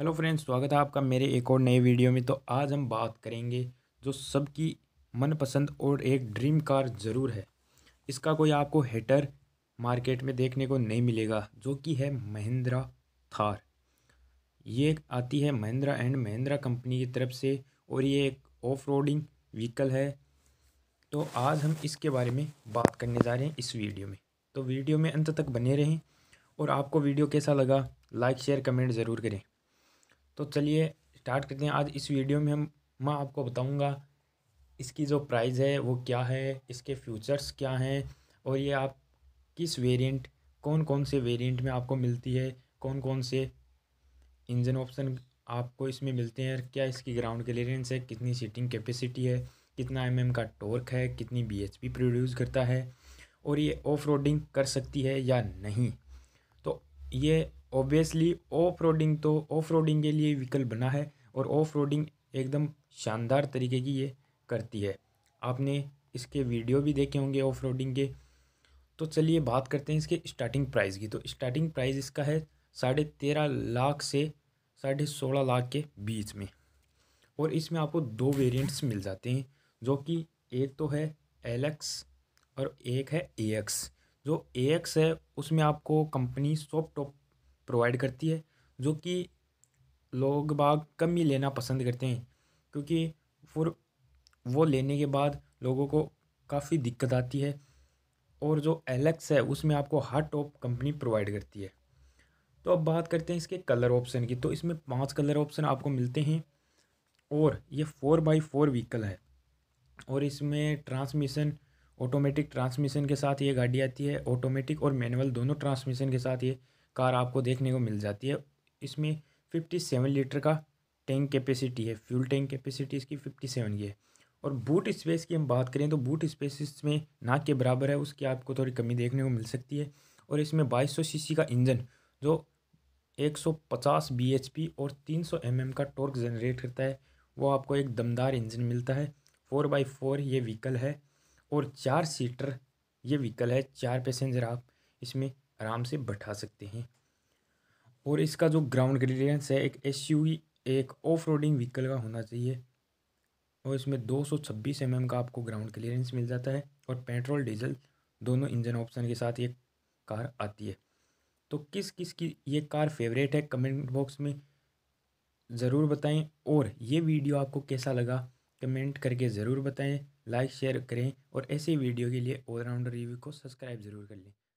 hello friends स्वागत है आपका मेरे एक और नए वीडियो में तो आज हम बात करेंगे जो सबकी मनपसंद और एक ड्रीम कार ज़रूर है इसका कोई आपको हेटर मार्केट में देखने को नहीं मिलेगा जो कि है महिंद्रा थार ये आती है महिंद्रा एंड महिंद्रा कंपनी की तरफ से और ये एक ऑफ रोडिंग व्हीकल है तो आज हम इसके बारे में बात करने जा रहे हैं इस वीडियो में तो वीडियो में अंत तक बने रहें और आपको वीडियो कैसा लगा लाइक शेयर कमेंट ज़रूर करें तो चलिए स्टार्ट करते हैं आज इस वीडियो में हम मैं आपको बताऊंगा इसकी जो प्राइस है वो क्या है इसके फ्यूचर्स क्या हैं और ये आप किस वेरिएंट कौन कौन से वेरिएंट में आपको मिलती है कौन कौन से इंजन ऑप्शन आपको इसमें मिलते हैं क्या इसकी ग्राउंड क्लियरेंस है कितनी सीटिंग कैपेसिटी है कितना एम का टॉर्क है कितनी बी प्रोड्यूस करता है और ये ऑफ कर सकती है या नहीं तो ये ऑब्वियसली ऑफ रोडिंग तो ऑफ रोडिंग के लिए व्हीकल बना है और ऑफ रोडिंग एकदम शानदार तरीके की ये करती है आपने इसके वीडियो भी देखे होंगे ऑफ रोडिंग के तो चलिए बात करते हैं इसके स्टार्टिंग प्राइस की तो स्टार्टिंग प्राइस इसका है साढ़े तेरह लाख से साढ़े सोलह लाख के बीच में और इसमें आपको दो वेरिएंट्स मिल जाते हैं जो कि एक तो है एल एक्स और एक है ए एक्स जो ए एक्स है उसमें आपको कंपनी सॉफ्ट टॉप प्रोवाइड करती है जो कि लोग बाग कम ही लेना पसंद करते हैं क्योंकि फिर वो लेने के बाद लोगों को काफ़ी दिक्कत आती है और जो एलेक्स है उसमें आपको हर टॉप कंपनी प्रोवाइड करती है तो अब बात करते हैं इसके कलर ऑप्शन की तो इसमें पांच कलर ऑप्शन आपको मिलते हैं और ये फोर बाई फोर व्हीकल है और इसमें ट्रांसमिशन ऑटोमेटिक ट्रांसमिशन के साथ ये गाड़ी आती है ऑटोमेटिक और मैनुअल दोनों ट्रांसमिशन के साथ ये कार आपको देखने को मिल जाती है इसमें फिफ्टी सेवन लीटर का टैंक कैपेसिटी है फ्यूल टैंक कैपेसिटी इसकी फिफ्टी सेवन की है और बूट स्पेस की हम बात करें तो बूट स्पेस इसमें ना के बराबर है उसकी आपको थोड़ी कमी देखने को मिल सकती है और इसमें बाईस सौ सी का इंजन जो एक एच पी और तीन एम mm का टॉर्क जनरेट करता है वो आपको एक दमदार इंजन मिलता है फोर बाई फोर ये व्हीकल है और चार सीटर ये व्हीकल है चार पैसेंजर आप इसमें आराम से बैठा सकते हैं और इसका जो ग्राउंड क्लियरेंस है एक एस एक ऑफ रोडिंग व्हीकल का होना चाहिए और इसमें दो सौ छब्बीस एम एम का आपको ग्राउंड क्लियरेंस मिल जाता है और पेट्रोल डीजल दोनों इंजन ऑप्शन के साथ ये कार आती है तो किस किस की ये कार फेवरेट है कमेंट बॉक्स में ज़रूर बताएं और ये वीडियो आपको कैसा लगा कमेंट करके ज़रूर बताएं लाइक शेयर करें और ऐसे वीडियो के लिए ऑलराउंडर रिव्यू को सब्सक्राइब ज़रूर कर लें